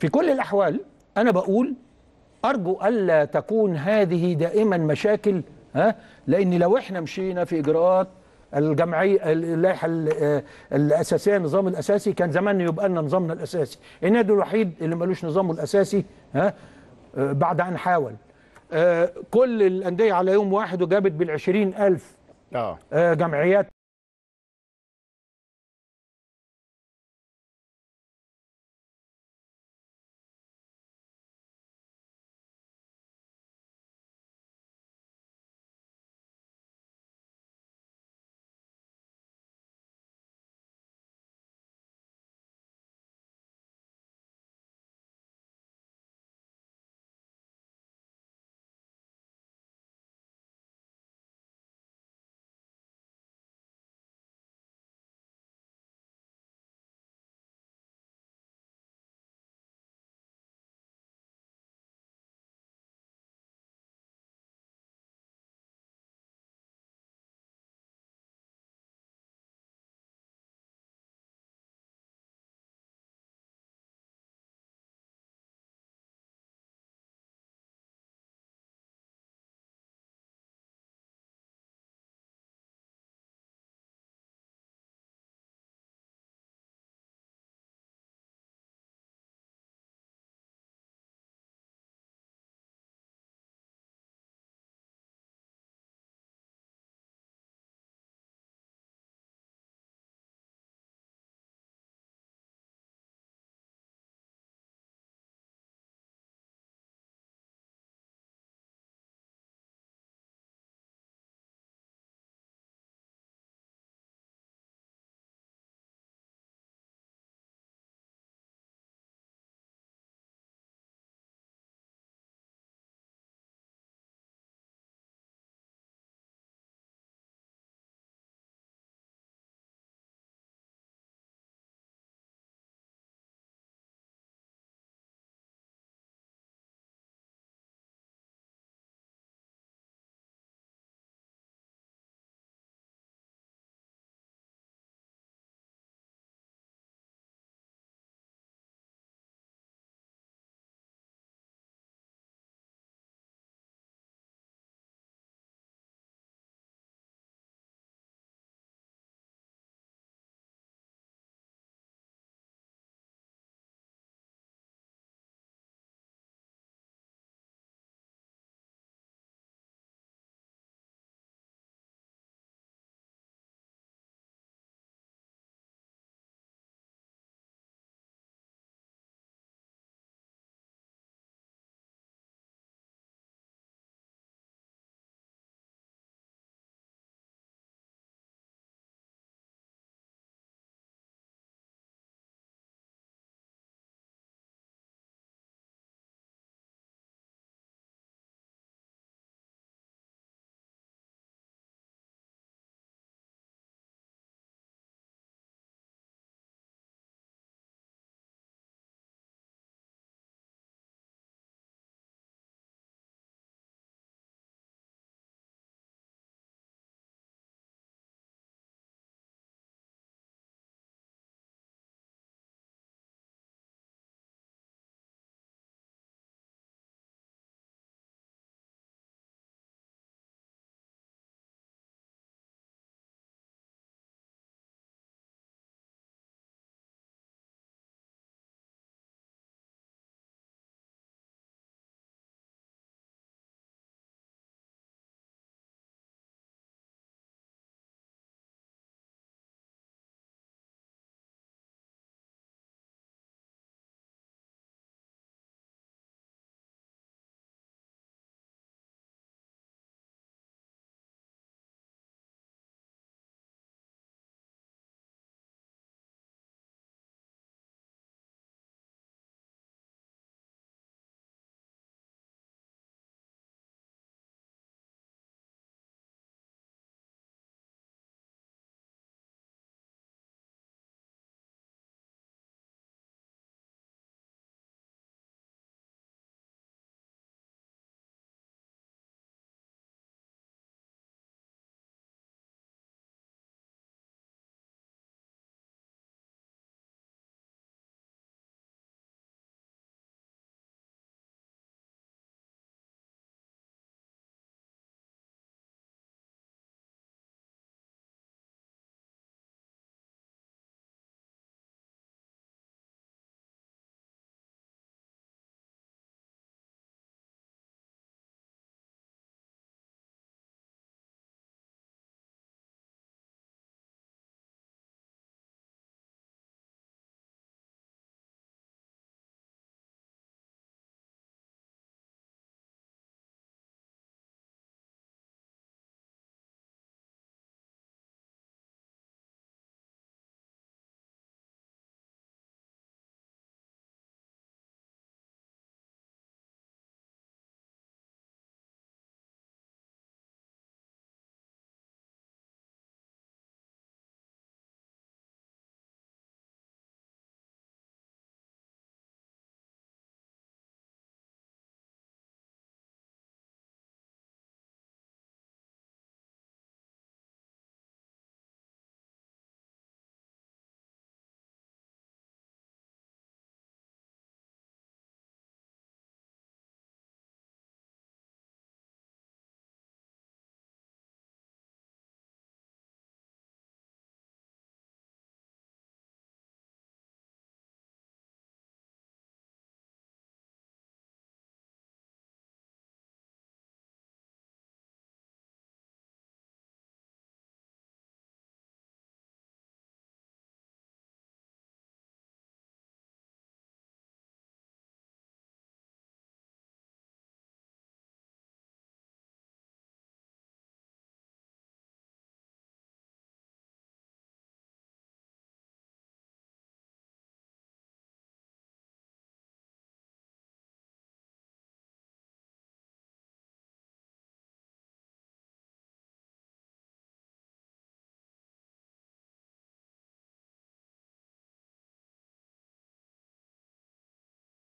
في كل الأحوال أنا بقول أرجو ألا تكون هذه دائما مشاكل ها لأن لو إحنا مشينا في إجراءات الجمعية اللائحة آه، الأساسية النظام الأساسي كان زمان يبقى لنا نظامنا الأساسي النادي الوحيد اللي مالوش نظامه الأساسي ها آه، بعد أن حاول آه، كل الأندية على يوم واحد وجابت بالعشرين ألف آه. جمعيات